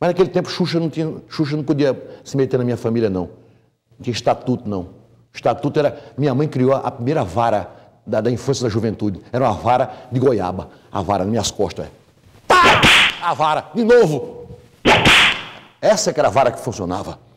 Mas naquele tempo Xuxa não, tinha, Xuxa não podia se meter na minha família, não. Não tinha estatuto, não. estatuto era. Minha mãe criou a primeira vara da, da infância da juventude. Era uma vara de goiaba. A vara nas minhas costas. É. Pá! A vara, de novo. Essa que era a vara que funcionava.